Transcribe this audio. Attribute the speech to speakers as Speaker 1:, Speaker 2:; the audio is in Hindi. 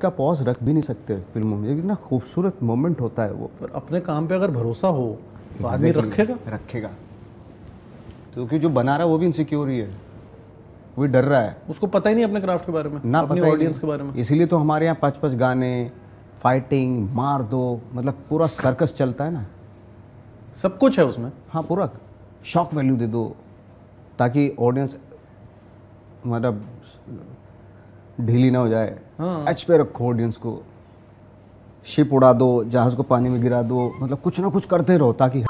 Speaker 1: का पॉज रख भी नहीं सकते फिल्मों में इतना खूबसूरत मोमेंट होता है वो पर अपने काम पे अगर भरोसा हो तो आदमी रखेगा रखेगा तो क्योंकि जो बना रहा है वो भी इनसिक्योर ही है वो डर रहा है उसको पता ही नहीं अपने क्राफ्ट के बारे में ना अपने ऑडियंस के बारे में इसीलिए तो हमारे यहाँ पाँच पाँच गाने फाइटिंग मार दो मतलब पूरा सर्कस चलता है ना सब कुछ है उसमें हाँ पूरा शॉक वैल्यू दे दो ताकि ऑडियंस मतलब ढीली ना हो जाए एच हाँ। पे
Speaker 2: रखो ऑडियंस को शिप उड़ा दो जहाज़ को पानी में गिरा दो मतलब कुछ ना कुछ करते रहो ताकि